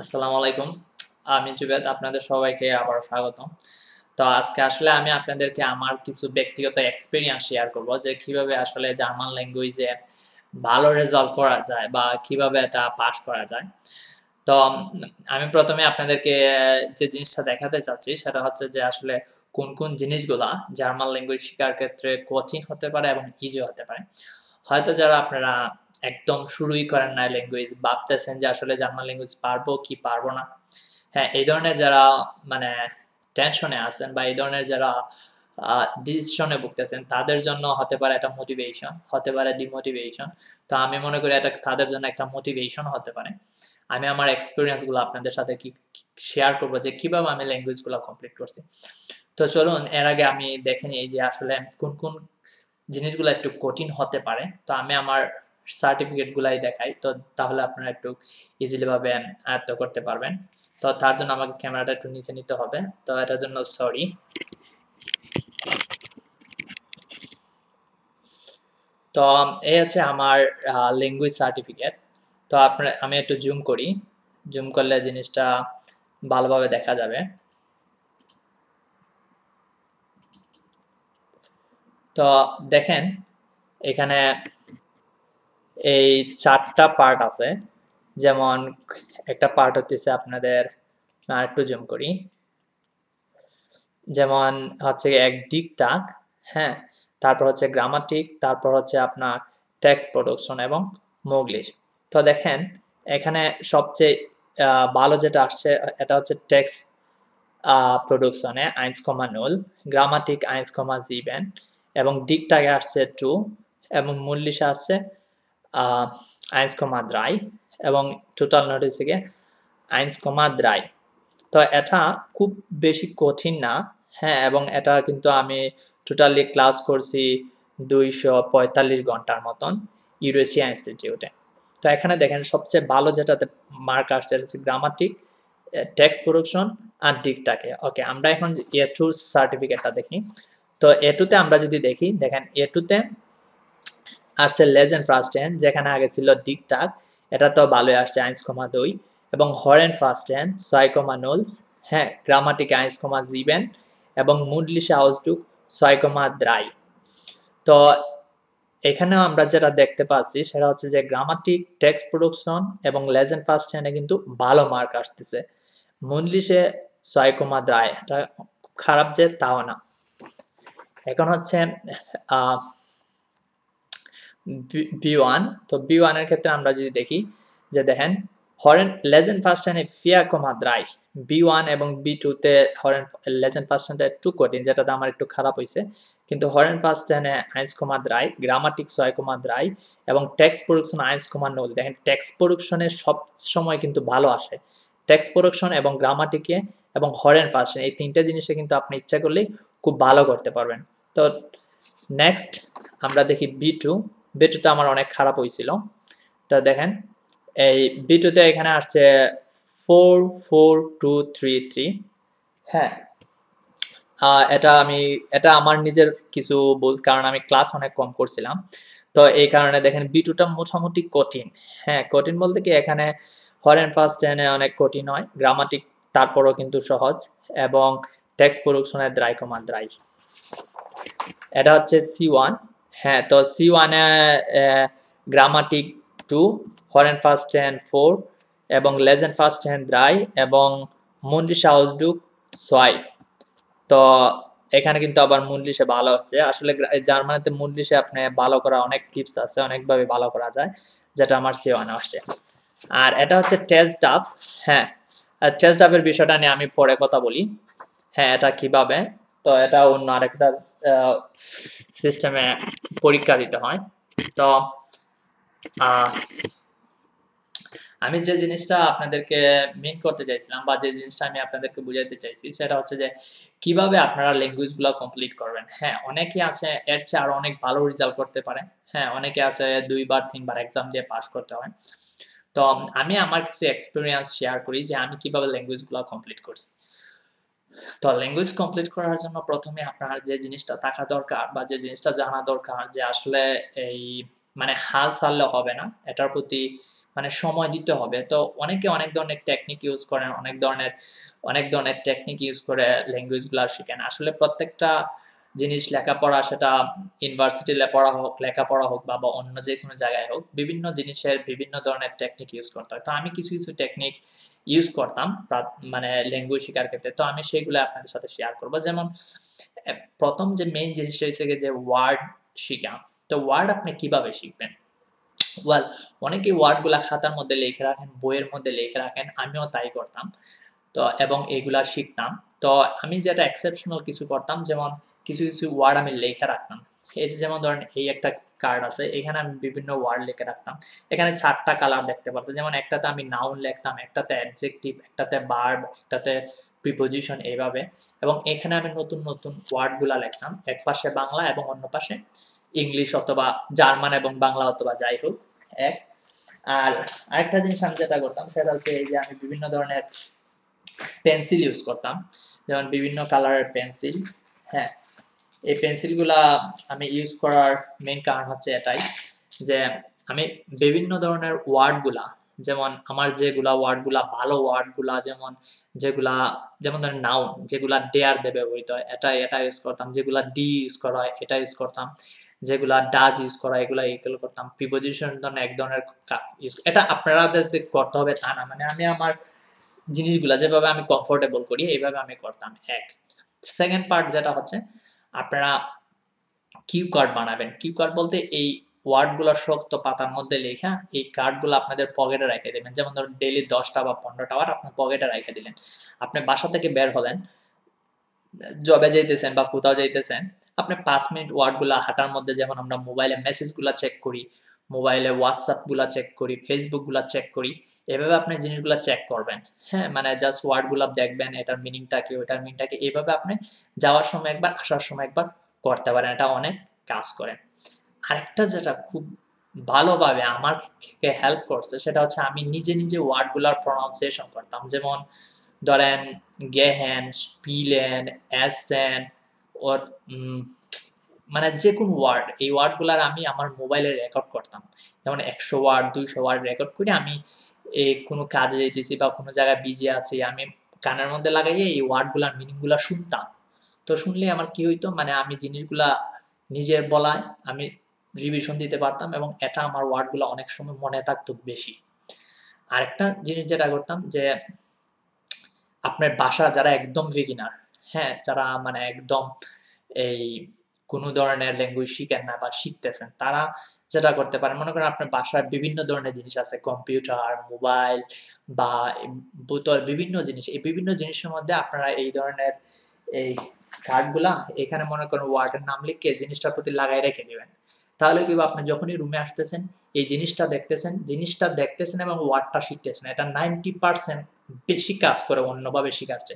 আসসালামু আলাইকুম আমি জুবেদ আপনাদের সবাইকে আবার স্বাগতম তো আজকে আসলে আমি আপনাদেরকে আমার কিছু ব্যক্তিগত এক্সপিরিয়েন্স শেয়ার করব যে কিভাবে আসলে জার্মান ল্যাঙ্গুয়েজে ভালো রেজাল্ট করা যায় বা কিভাবে এটা পাস করা যায় তো আমি প্রথমে আপনাদেরকে যে জিনিসটা দেখাতে চাচ্ছি সেটা হচ্ছে যে আসলে কোন কোন জিনিসগুলা জার্মান ল্যাঙ্গুয়েজ শেখার ক্ষেত্রে কোচিং হতে পারে এবং ইজি হতে পারে হয়তো যারা আপনারা একদম শুরুই করেন না ল্যাঙ্গুয়েজ ভাবতেছেন যে আসলে জার্মান ল্যাঙ্গুয়েজ পারবো কি পারবো না হ্যাঁ এই ধরনের যারা মানে টেনশনে আছেন বা এই ধরনের যারা ডিসিশনে ভুগতেছেন তাদের জন্য হতে পারে একটা মোটিভেশন হতে পারে ডিমোটিভেশন তো আমি মনে করি এটা তাদের জন্য একটা মোটিভেশন হতে পারে আমি আমার এক্সপিরিয়েন্সগুলো আপনাদের সাথে কি শেয়ার করবো যে কিভাবে আমি ল্যাঙ্গুয়েজগুলো কমপ্লিট করছি তো চলুন এর আগে আমি দেখে নিই যে আসলে কোন কোন জিনিসগুলো একটু কঠিন হতে পারে তো আমি আমার সার্টিফিকেট গুলাই দেখাই তো তাহলে আপনারা একটু ইজিলি ভাবে আয়ত্ত করতে পারবেন তো তার জন্য আমাকে ক্যামেরাটা একটু নিচে নিতে হবে তো এটার জন্য সরি তো এই হচ্ছে আমার ল্যাঙ্গুয়েজ সার্টিফিকেট তো আপনার আমি একটু জুম করি জুম করলে জিনিসটা ভালোভাবে দেখা যাবে তো দেখেন এখানে এই চারটা পার্ট আছে যেমন একটা পার্ট হতেছে আপনাদের একটু জুম করি যেমন হচ্ছে এক ডিক টাক হ্যাঁ তারপর হচ্ছে গ্রামাটিক তারপর হচ্ছে আপনার টেক্সট প্রোডাকশন এবং মোগলিশ তো দেখেন এখানে সবচেয়ে ভালো যেটা আসছে এটা হচ্ছে ট্যাক্স প্রোডাকশনে আইনস কমা নুল গ্রামাটিক আইনস কমা জিবেন এবং ডিকটাকে আসছে টু এবং মূল্যিশে আসছে আইনস কমা দ্রাই এবং টোটাল নোট হচ্ছে গিয়ে আইনস কমা দ্রাই তো এটা খুব বেশি কঠিন না হ্যাঁ এবং এটা কিন্তু আমি টোটালি ক্লাস করছি দুইশো পঁয়তাল্লিশ ঘন্টার মতন ইউরেশিয়া ইনস্টিটিউটে তো এখানে দেখেন সবচেয়ে ভালো যেটাতে মার্ক আসছে হচ্ছে গ্রামাটিক টেক্স প্রোডাকশন আর ডিকটাকে ওকে আমরা এখন এ টু সার্টিফিকেটটা দেখি তো এ টুতে আমরা যদি দেখি দেখেন এ টুতে আসছে লেজেন্ড ফার্স্ট টেন্স যেখানে আগে ছিল দিকটাক এটা তো ভালোই আসছে আইনস কমা দুই এবং হরেন ফার্স্ট টেন্স ছয় কমা নোলস হ্যাঁ গ্রামাটিক আইনস কমা জিবেন এবং হাউস হাউসটুক ছয় কমা দ্রাই তো এখানেও আমরা যেটা দেখতে পাচ্ছি সেটা হচ্ছে যে গ্রামাটিক টেক্সট প্রোডাকশন এবং লেজেন্ড ফার্স্ট টেনে কিন্তু ভালো মার্ক আসতেছে মুন্ডলিশে ছয় কমা দ্রায় এটা খারাপ যে তাও না এখন হচ্ছে বি ওয়ান তো বি এর ক্ষেত্রে আমরা যদি দেখি যে দেখেন হরেন লেজেন্ড পার্সেন্টে ফিয়া কমা দ্রাই বি ওয়ান এবং বি তে হরেন লেজেন্ড পার্সেন্টে টু কঠিন যেটা আমার একটু খারাপ হয়েছে কিন্তু হরেন পার্সেন্টে আইন্স কমা দ্রাই গ্রামাটিক ছয় কমা দ্রাই এবং ট্যাক্স প্রোডাকশন আইন্স কমা নোল দেখেন ট্যাক্স প্রোডাকশনে সব সময় কিন্তু ভালো আসে ট্যাক্স প্রোডাকশন এবং গ্রামাটিকে এবং হরেন পার্সেন্ট এই তিনটা জিনিসে কিন্তু আপনি ইচ্ছা করলেই খুব ভালো করতে পারবেন তো নেক্সট আমরা দেখি বি টু বিটুতে আমার অনেক খারাপ হয়েছিল তা দেখেন এই বিটুতে এখানে আসছে four four two three three হ্যাঁ এটা আমি এটা আমার নিজের কিছু বল কারণ আমি ক্লাস অনেক কম করছিলাম তো এই কারণে দেখেন বিটুটা মোটামুটি কঠিন হ্যাঁ কঠিন বলতে কি এখানে হরেন ফার্স্ট টেনে অনেক কঠিন হয় গ্রামাটিক তারপরও কিন্তু সহজ এবং টেক্সট প্রোডাকশনের দ্রাই কমান দ্রাই এটা হচ্ছে সি ওয়ান হ্যাঁ তো সি ওয়ানে গ্রামাটিক টু হরেন ফার্স্ট হ্যান্ড ফোর এবং লেজেন্ড ফার্স্ট হ্যান্ড রাই এবং মুন্ডি সাহস ডুক ছয় তো এখানে কিন্তু আবার মুন্ডলিশে ভালো হচ্ছে আসলে জার্মানিতে মুন্ডলিশে আপনি ভালো করা অনেক টিপস আছে অনেকভাবে ভালো করা যায় যেটা আমার ওয়ানে আসে আর এটা হচ্ছে টেস্ট ডাব হ্যাঁ টেস্ট ডাবের বিষয়টা নিয়ে আমি পরে কথা বলি হ্যাঁ এটা কিভাবে তো এটা অন্য আরেকটা সিস্টেমে পরীক্ষা দিতে হয় তো আমি যে জিনিসটা আপনাদেরকে মেন করতে চাইছিলাম বা যে জিনিসটা আমি আপনাদেরকে বুঝাইতে চাইছি সেটা হচ্ছে যে কিভাবে আপনারা ল্যাঙ্গুয়েজগুলো কমপ্লিট করবেন হ্যাঁ অনেকে আছে এর চেয়ে আরো অনেক ভালো রেজাল্ট করতে পারে হ্যাঁ অনেকে আছে দুইবার তিনবার এক্সাম দিয়ে পাস করতে হয় তো আমি আমার কিছু এক্সপিরিয়েন্স শেয়ার করি যে আমি কিভাবে ল্যাঙ্গুয়েজগুলো কমপ্লিট করছি তো ল্যাঙ্গুয়েজ কমপ্লিট করার জন্য প্রথমে আপনার যে জিনিসটা থাকা দরকার বা যে জিনিসটা জানা দরকার যে আসলে এই মানে হাল ছাড়লে হবে না এটার প্রতি মানে সময় দিতে হবে তো অনেকে অনেক ধরনের টেকনিক ইউজ করেন অনেক ধরনের অনেক ধরনের টেকনিক ইউজ করে ল্যাঙ্গুয়েজ গুলা শিখেন আসলে প্রত্যেকটা জিনিস লেখাপড়া সেটা ইউনিভার্সিটি পড়া হোক লেখাপড়া হোক বা অন্য যে কোনো জায়গায় হোক বিভিন্ন জিনিসের বিভিন্ন ধরনের টেকনিক ইউজ করতে হয় তো আমি কিছু কিছু টেকনিক ইউজ করতাম মানে ল্যাঙ্গুয়েজ শেখার ক্ষেত্রে তো আমি সেগুলো আপনাদের সাথে শেয়ার করব যেমন প্রথম যে মেইন জিনিসটা হচ্ছে যে ওয়ার্ড শেখা তো ওয়ার্ড আপনি কিভাবে শিখবেন ওয়াল অনেকে ওয়ার্ডগুলা খাতার মধ্যে লিখে রাখেন বইয়ের মধ্যে লিখে রাখেন আমিও তাই করতাম তো এবং এগুলা শিখতাম তো আমি যেটা এক্সেপশনাল কিছু করতাম যেমন কিছু কিছু ওয়ার্ড আমি লেখে রাখতাম এই যে যেমন ধরেন এই একটা কার্ড আছে এখানে আমি বিভিন্ন ওয়ার্ড লিখে রাখতাম এখানে চারটা কালার দেখতে পাচ্ছি যেমন একটাতে আমি নাউন লিখতাম একটাতে অ্যাডজেক্টিভ একটাতে বার্ব একটাতে প্রিপোজিশন এইভাবে এবং এখানে আমি নতুন নতুন ওয়ার্ডগুলা লিখতাম এক পাশে বাংলা এবং অন্য পাশে ইংলিশ অথবা জার্মান এবং বাংলা অথবা যাই হোক এক আর আরেকটা জিনিস আমি যেটা করতাম সেটা হচ্ছে এই যে আমি বিভিন্ন ধরনের পেন্সিল ইউজ করতাম যেমন বিভিন্ন কালারের পেন্সিল হ্যাঁ এই পেন্সিলগুলা আমি ইউজ করার মেন কারণ হচ্ছে এটাই যে আমি বিভিন্ন ধরনের ওয়ার্ডগুলা যেমন আমার যেগুলা ওয়ার্ডগুলা ভালো ওয়ার্ডগুলা যেমন যেগুলা যেমন ধরেন নাউন যেগুলা ডেয়ার দেবে ব্যবহৃত হয় এটা এটা ইউজ করতাম যেগুলা ডি ইউজ করা হয় এটা ইউজ করতাম যেগুলা ডাজ ইউজ করা এগুলা এগুলো করতাম প্রিপোজিশন ধরনের এক ধরনের এটা আপনারা করতে হবে তা না মানে আমি আমার জিনিসগুলা যেভাবে আমি কমফোর্টেবল করি এইভাবে আমি করতাম এক সেকেন্ড পার্ট যেটা হচ্ছে আপনারা কিউ কার্ড বানাবেন কিউ কার্ড বলতে এই ওয়ার্ডগুলো শক্ত পাতার মধ্যে লেখা এই কার্ডগুলো আপনাদের পকেটে রেখে দেবেন যেমন ধরুন ডেলি দশটা বা পনেরোটা ওয়ার্ড আপনার পকেটে রেখে দিলেন আপনি বাসা থেকে বের হলেন জবে যাইতেছেন বা কোথাও যাইতেছেন আপনি পাঁচ মিনিট ওয়ার্ডগুলো হাঁটার মধ্যে যেমন আমরা মোবাইলে মেসেজগুলো চেক করি মোবাইলে হোয়াটসঅ্যাপগুলো চেক করি ফেসবুকগুলো চেক করি এভাবে আপনি জিনিসগুলো চেক করবেন হ্যাঁ মানে জাস্ট ওয়ার্ডগুলো দেখবেন এটার মিনিংটা কি ওটার মিনিংটা কি এইভাবে আপনি যাওয়ার সময় একবার আসার সময় একবার করতে পারেন এটা অনেক কাজ করে আরেকটা যেটা খুব ভালোভাবে আমার হেল্প করছে সেটা হচ্ছে আমি নিজে নিজে ওয়ার্ডগুলোর প্রনাউন্সিয়েশন করতাম যেমন ধরেন গেহেন স্পিলেন অ্যাসেন ওর মানে যে কোনো ওয়ার্ড এই ওয়ার্ডগুলো আমি আমার মোবাইলে রেকর্ড করতাম যেমন একশো ওয়ার্ড দুইশো ওয়ার্ড রেকর্ড করে আমি এই কোনো কাজে যেতেছি বা কোনো জায়গায় বিজি আছি আমি কানের মধ্যে লাগাইয়ে এই ওয়ার্ডগুলার মিনিংগুলা শুনতাম তো শুনলে আমার কি হইতো মানে আমি জিনিসগুলা নিজের বলায় আমি রিভিশন দিতে পারতাম এবং এটা আমার ওয়ার্ডগুলো অনেক সময় মনে থাকতো বেশি আরেকটা জিনিস যেটা করতাম যে আপনার বাসা যারা একদম বিগিনার হ্যাঁ যারা মানে একদম এই কোনো ধরনের ল্যাঙ্গুয়েজ শিখেন না বা শিখতেছেন তারা যেটা করতে পারেন মনে করেন আপনার বাসায় বিভিন্ন ধরনের জিনিস আছে কম্পিউটার মোবাইল বা বোতল বিভিন্ন জিনিস এই বিভিন্ন জিনিসের মধ্যে আপনারা এই ধরনের এই কার্ডগুলা এখানে মনে করেন ওয়ার্ডের নাম লিখে জিনিসটার প্রতি লাগাই রেখে দিবেন তাহলে কি আপনি যখনই রুমে আসতেছেন এই জিনিসটা দেখতেছেন জিনিসটা দেখতেছেন এবং ওয়ার্ডটা শিখতেছেন এটা নাইনটি পার্সেন্ট বেশি কাজ করে অন্যভাবে শিখাচ্ছে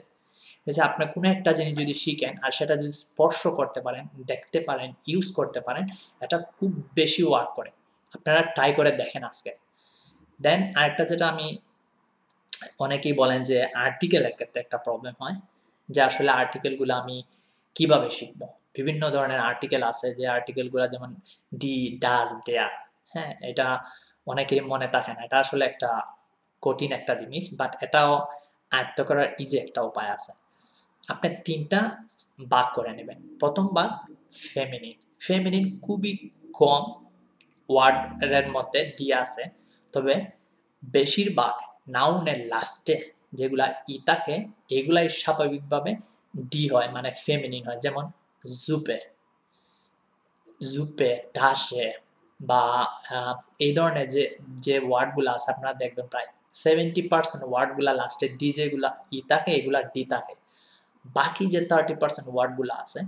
যে আপনার কোনো একটা জিনিস যদি শিখেন আর সেটা যদি স্পর্শ করতে পারেন দেখতে পারেন ইউজ করতে পারেন এটা খুব বেশি ওয়ার্ক করে আপনারা ট্রাই করে দেখেন আজকে দেন আরেকটা যেটা আমি অনেকেই বলেন যে আর্টিকেলের ক্ষেত্রে একটা প্রবলেম হয় যে আসলে আর্টিকেলগুলো আমি কিভাবে শিখব বিভিন্ন ধরনের আর্টিকেল আছে যে আর্টিকেলগুলো যেমন ডি ডাস ডেয়ার হ্যাঁ এটা অনেকেরই মনে থাকে না এটা আসলে একটা কঠিন একটা জিনিস বাট এটাও আয়ত্ত করার ইজি একটা উপায় আছে আপনি তিনটা ভাগ করে নেবেন প্রথম ভাগ ফেমিনিন ফেমিনিন খুবই কম ওয়ার্ডের মধ্যে দিয়ে আছে তবে বেশিরভাগ নাউনের লাস্টে যেগুলা ই থাকে এগুলাই স্বাভাবিকভাবে ডি হয় মানে ফেমিনিন হয় যেমন জুপে জুপে ঢাসে বা এই ধরনের যে যে ওয়ার্ডগুলো আছে আপনারা দেখবেন প্রায় সেভেন্টি পার্সেন্ট ওয়ার্ডগুলা লাস্টে ডি যেগুলা ই থাকে এগুলা ডি থাকে বাকি যে থার্টি পার্সেন্ট ওয়ার্ডগুলো আছে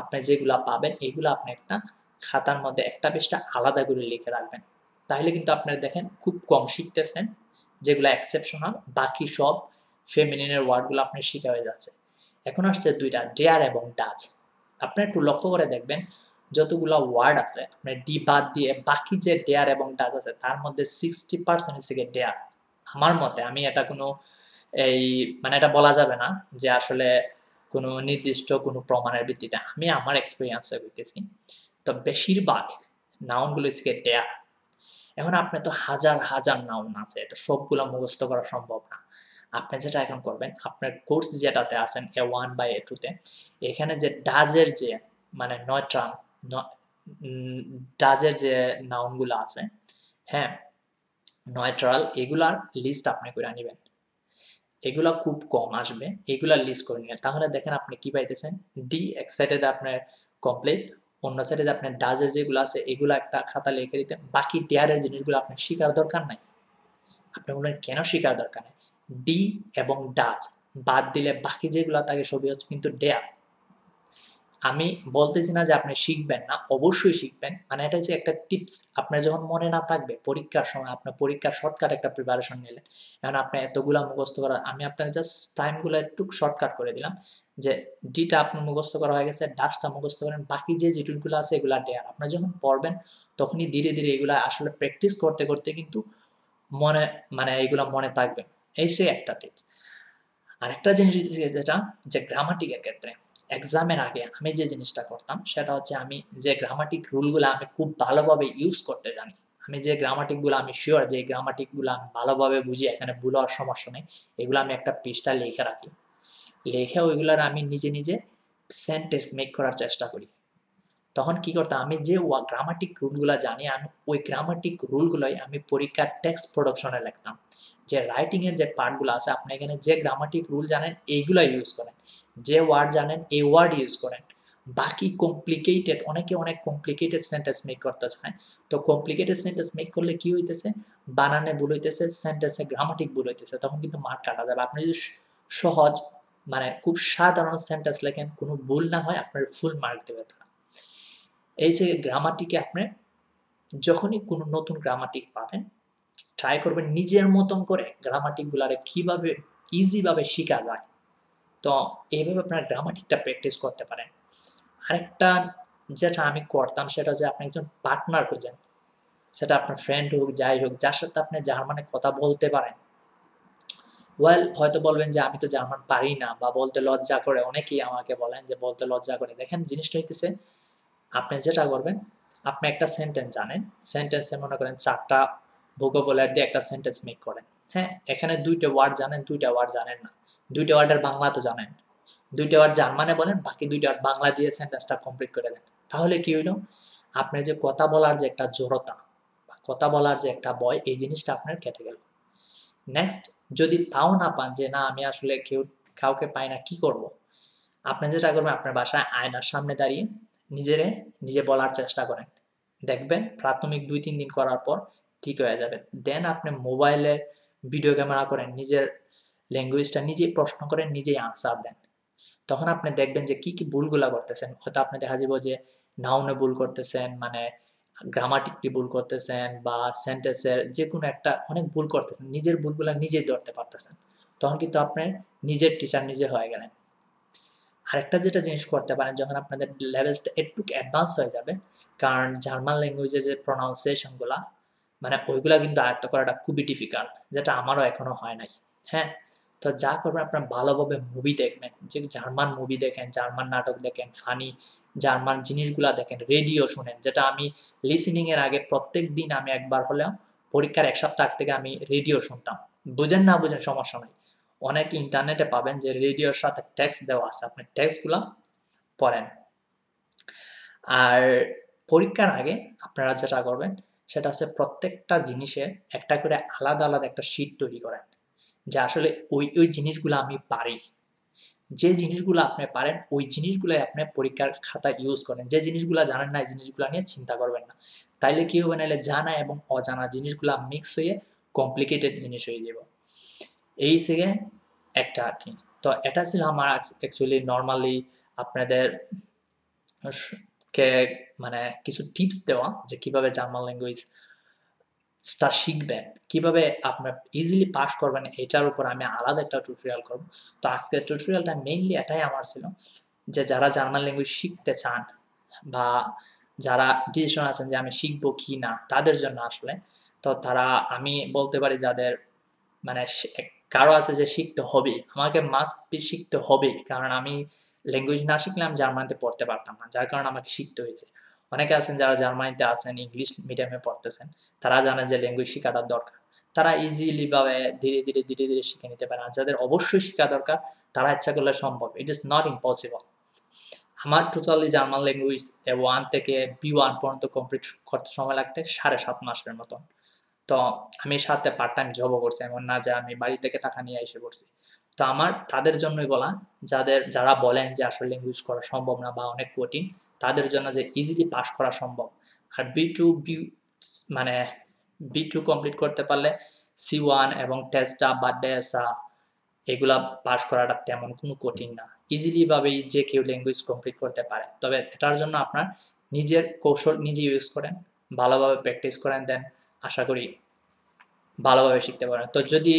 আপনি যেগুলা পাবেন এগুলো আপনি একটা খাতার মধ্যে একটা বেশটা আলাদা করে লিখে রাখবেন তাহলে কিন্তু আপনারা দেখেন খুব কম শিখতেছেন যেগুলো এক্সেপশনাল বাকি সব ফেমিনিনের ওয়ার্ডগুলো আপনি শিখা হয়ে যাচ্ছে এখন আসছে দুইটা ডেয়ার এবং ডাচ আপনি একটু লক্ষ্য করে দেখবেন যতগুলো ওয়ার্ড আছে আপনি ডি বাদ দিয়ে বাকি যে ডেয়ার এবং ডাচ আছে তার মধ্যে সিক্সটি পার্সেন্ট হচ্ছে ডেয়ার আমার মতে আমি এটা কোনো এই মানে এটা বলা যাবে না যে আসলে কোনো নির্দিষ্ট কোনো প্রমাণের ভিত্তিতে আমি আমার এক্সপিরিয়েন্সে বলতেছি তো বেশিরভাগ নাউনগুলো ইসকে দেয়া এখন আপনি তো হাজার হাজার নাউন আছে তো সবগুলো মুখস্থ করা সম্ভব না আপনি যেটা এখন করবেন আপনার কোর্স যেটাতে আছেন এ ওয়ান বাই এ টুতে এখানে যে ডাজের যে মানে নয়টা ডাজের যে নাউনগুলো আছে হ্যাঁ নয়ট্রাল এগুলার লিস্ট আপনি করে নেবেন এগুলা খুব কম আসবে এগুলা লিস্ট করে নিয়ে তাহলে দেখেন আপনি কি পাইতেছেন ডি এক সাইডে আপনার কমপ্লিট অন্য সাইডে আপনার ডাজের যেগুলো আছে এগুলো একটা খাতা লিখে দিতে বাকি ডেয়ারের জিনিসগুলো আপনার শেখার দরকার নাই আপনি বলবেন কেন শেখার দরকার নাই ডি এবং ডাজ বাদ দিলে বাকি যেগুলো থাকে সবই হচ্ছে কিন্তু ডেয়ার আমি বলতেছি না যে আপনি শিখবেন না অবশ্যই শিখবেন মানে এটা হচ্ছে একটা টিপস আপনার যখন মনে না থাকবে পরীক্ষার সময় আপনার পরীক্ষার শর্টকাট একটা প্রিপারেশন নিলেন এখন আপনি এতগুলো মুখস্থ করার আমি আপনাকে জাস্ট টাইমগুলো একটু শর্টকাট করে দিলাম যে ডিটা আপনার মুখস্থ করা হয়ে গেছে ডাস্টটা মুখস্থ করেন বাকি যে যেটুকগুলো আছে এগুলা ডেয়ার আপনার যখন পড়বেন তখনই ধীরে ধীরে এগুলা আসলে প্র্যাকটিস করতে করতে কিন্তু মনে মানে এগুলো মনে থাকবে এই সে একটা টিপস আরেকটা জিনিস যেটা যে গ্রামাটিকের ক্ষেত্রে এক্সামের আগে আমি যে জিনিসটা করতাম সেটা হচ্ছে আমি যে গ্রামাটিক রুলগুলো আমি খুব ভালোভাবে ইউজ করতে জানি আমি যে গ্রামাটিকগুলো আমি শিওর যে গ্রামাটিকগুলো আমি ভালোভাবে বুঝি এখানে ভুল সমস্যা নেই এগুলো আমি একটা পৃষ্ঠা লিখে রাখি লিখে ওইগুলোর আমি নিজে নিজে সেন্টেন্স মেক করার চেষ্টা করি তখন কি করতাম আমি যে গ্রামাটিক রুলগুলো জানি আমি ওই গ্রামাটিক রুলগুলোই আমি পরীক্ষার টেক্সট প্রোডাকশনে লিখতাম যে রাইটিংয়ের যে পার্টগুলো আছে আপনি এখানে যে গ্রামাটিক রুল জানেন এইগুলো ইউজ করেন যে ওয়ার্ড জানেন এই ওয়ার্ড ইউজ করেন বাকি কমপ্লিকেটেড অনেকে অনেক কমপ্লিকেটেড সেন্টেন্স মেক করতে চায় তো কমপ্লিকেটেড সেন্টেন্স মেক করলে কি হইতেছে বানানে ভুল হইতেছে সেন্টেন্সে গ্রামাটিক ভুল হইতেছে তখন কিন্তু মার্ক কাটা যাবে আপনি যদি সহজ মানে খুব সাধারণ সেন্টেন্স লেখেন কোনো ভুল না হয় আপনার ফুল মার্ক দেবে তা এই যে গ্রামাটিকে আপনি যখনই কোনো নতুন গ্রামাটিক পাবেন ট্রাই করবেন নিজের মতন করে গ্রামাটিকগুলারে কিভাবে ইজিভাবে শেখা যায় তো এইভাবে আপনারা গ্রামাটিকটা প্র্যাকটিস করতে পারেন আরেকটা যেটা আমি করতাম সেটা যে আপনি একজন পার্টনার খুঁজেন সেটা আপনার ফ্রেন্ড হোক যাই হোক যার সাথে আপনি জার্মানে কথা বলতে পারেন ওয়েল হয়তো বলবেন যে আমি তো জার্মান পারি না বা বলতে লজ্জা করে অনেকেই আমাকে বলেন যে বলতে লজ্জা করে দেখেন জিনিসটা হইতেছে আপনি যেটা করবেন আপনি একটা সেন্টেন্স জানেন সেন্টেন্সে মনে করেন চারটা ভোকাবুলার দিয়ে একটা সেন্টেন্স মেক করেন হ্যাঁ এখানে দুইটা ওয়ার্ড জানেন দুইটা ওয়ার্ড জানেন না দুইটা ওয়ার্ডের বাংলা তো জানেন দুইটা ওয়ার্ড জার্মানে বলেন বাকি দুইটা ওয়ার্ড বাংলা দিয়ে সেন্টেন্সটা কমপ্লিট করে দেন তাহলে কি হইলো আপনার যে কথা বলার যে একটা জোরতা বা কথা বলার যে একটা ভয় এই জিনিসটা আপনার কেটে গেল নেক্সট যদি তাও না পান যে না আমি আসলে কেউ কাউকে পাই না কি করব। আপনি যেটা করবেন আপনার বাসায় আয়নার সামনে দাঁড়িয়ে নিজেরে নিজে বলার চেষ্টা করেন দেখবেন প্রাথমিক দুই তিন দিন করার পর ঠিক হয়ে যাবে দেন আপনি মোবাইলে ভিডিও ক্যামেরা করেন নিজের ল্যাঙ্গুয়েজটা নিজেই প্রশ্ন করেন নিজেই আনসার দেন তখন আপনি দেখবেন যে কি কি ভুলগুলা করতেছেন হয়তো আপনি দেখা যাবো যে নাউনে ভুল করতেছেন মানে গ্রামাটিকটি ভুল করতেছেন বা সেন্টেন্সের যে কোনো একটা অনেক ভুল করতেছেন নিজের ভুলগুলা নিজেই ধরতে পারতেছেন তখন কিন্তু আপনি নিজের টিচার নিজে হয়ে গেলেন আরেকটা যেটা জিনিস করতে পারেন যখন আপনাদের লেভেলসটা একটু অ্যাডভান্স হয়ে যাবে কারণ জার্মান ল্যাঙ্গুয়েজের যে প্রনাউন্সিয়েশনগুলা মানে ওইগুলা কিন্তু আয়ত্ত করাটা খুবই ডিফিকাল্ট যেটা আমারও এখনো হয় নাই হ্যাঁ তো যা করবেন আপনার ভালোভাবে মুভি দেখবেন যে জার্মান মুভি দেখেন জার্মান নাটক দেখেন ফানি জার্মান জিনিসগুলা দেখেন রেডিও শুনেন যেটা আমি লিসেনিং এর আগে প্রত্যেক দিন আমি একবার হলেও পরীক্ষার এক সপ্তাহ থেকে আমি রেডিও শুনতাম বুঝেন না বুঝেন সমস্যা নাই অনেক ইন্টারনেটে পাবেন যে রেডিওর সাথে টেক্সট দেওয়া আছে আপনি গুলা পড়েন আর পরীক্ষার আগে আপনারা যেটা করবেন সেটা হচ্ছে প্রত্যেকটা জিনিসের একটা করে আলাদা আলাদা একটা শীট তৈরি করেন যে আসলে ওই ওই জিনিসগুলো আমি পারি যে জিনিসগুলো আপনি পারেন ওই জিনিসগুলো আপনি পরীক্ষার খাতা ইউজ করেন যে জিনিসগুলো জানেন না এই জিনিসগুলো নিয়ে চিন্তা করবেন না তাইলে কি হবে নাহলে জানা এবং অজানা জিনিসগুলো মিক্স হয়ে কমপ্লিকেটেড জিনিস হয়ে যাব এই থেকে একটা আর কি তো এটা ছিল আমার অ্যাকচুয়ালি নর্মালি আপনাদের কে মানে কিছু টিপস দেওয়া যে কিভাবে জার্মান ল্যাঙ্গুয়েজ টা শিখবেন কিভাবে আপনার ইজিলি পাস করবেন এটার উপর আমি আলাদা একটা টিউটোরিয়াল করব তো আজকের টিউটোরিয়ালটা মেইনলি এটাই আমার ছিল যে যারা জার্মান ল্যাঙ্গুয়েজ শিখতে চান বা যারা ডিসিশন আছেন যে আমি শিখবো কি না তাদের জন্য আসলে তো তারা আমি বলতে পারি যাদের মানে কারো আছে যে শিখতে হবে আমাকে মাস্ট বি শিখতে হবে কারণ আমি ল্যাঙ্গুয়েজ না শিখলে আমি জার্মানিতে পড়তে পারতাম না যার কারণে আমাকে শিখতে হয়েছে অনেকে আছেন যারা জার্মানিতে আছেন ইংলিশ মিডিয়ামে পড়তেছেন তারা জানে যে ল্যাঙ্গুয়েজ শেখাটা দরকার তারা ইজিলি ভাবে ধীরে ধীরে ধীরে ধীরে শিখে নিতে পারে আর যাদের অবশ্যই শেখা দরকার তারা ইচ্ছা করলে সম্ভব ইট ইজ নট ইম্পসিবল আমার totally German language A one থেকে বি ওয়ান পর্যন্ত কমপ্লিট করতে সময় লাগতে সাড়ে সাত মাসের মতন তো আমি সাথে পার্ট টাইম জব করছি এমন না যে আমি বাড়ি থেকে টাকা নিয়ে এসে পড়ছি তো আমার তাদের জন্যই বলা যাদের যারা বলেন যে আসলে ল্যাঙ্গুয়েজ করা সম্ভব না বা অনেক কঠিন তাদের জন্য যে ইজিলি পাশ করা সম্ভব আর বি টু বি মানে বি টু কমপ্লিট করতে পারলে সি ওয়ান এবং টেস্টা বা ডেসা এগুলা পাশ করাটা তেমন কোনো কঠিন না ইজিলিভাবেই যে কেউ ল্যাঙ্গুয়েজ কমপ্লিট করতে পারে তবে এটার জন্য আপনার নিজের কৌশল নিজে ইউজ করেন ভালোভাবে প্র্যাকটিস করেন দেন আশা করি ভালোভাবে শিখতে পারেন তো যদি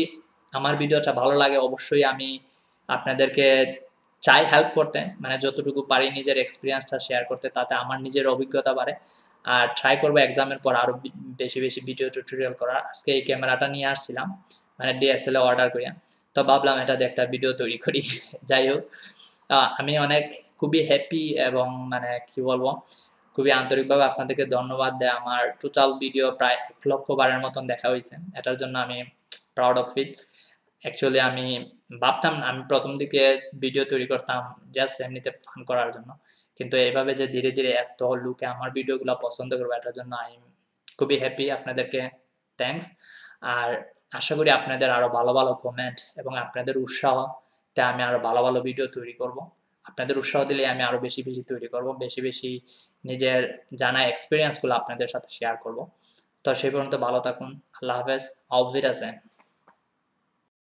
আমার ভিডিওটা ভালো লাগে অবশ্যই আমি আপনাদেরকে চাই হেল্প করতে মানে যতটুকু পারি নিজের এক্সপিরিয়েন্সটা শেয়ার করতে তাতে আমার নিজের অভিজ্ঞতা বাড়ে আর ট্রাই করবো এক্সামের পর আরও বেশি বেশি ভিডিও টিউটোরিয়াল করার আজকে এই ক্যামেরাটা নিয়ে আসছিলাম মানে ডিএসএলএ অর্ডার করিয়া তো ভাবলাম এটা দিয়ে একটা ভিডিও তৈরি করি যাই হোক আমি অনেক খুবই হ্যাপি এবং মানে কি বলবো খুবই আন্তরিকভাবে আপনাদেরকে ধন্যবাদ দেয় আমার টোটাল ভিডিও প্রায় এক লক্ষ বারের মতন দেখা হয়েছে এটার জন্য আমি প্রাউড অফ ইট অ্যাকচুয়ালি আমি ভাবতাম না আমি প্রথম দিকে ভিডিও তৈরি করতাম জাস্ট এমনিতে ফান করার জন্য কিন্তু এইভাবে যে ধীরে ধীরে এত লোকে আমার ভিডিওগুলো পছন্দ করবে এটার জন্য আই খুবই হ্যাপি আপনাদেরকে থ্যাংকস আর আশা করি আপনাদের আরও ভালো ভালো কমেন্ট এবং আপনাদের উৎসাহ তে আমি আরও ভালো ভালো ভিডিও তৈরি করব আপনাদের উৎসাহ দিলে আমি আরও বেশি বেশি তৈরি করব বেশি বেশি নিজের জানা এক্সপিরিয়েন্সগুলো আপনাদের সাথে শেয়ার করব তো সেই পর্যন্ত ভালো থাকুন আল্লাহ হাফেজ অবভিরাসেন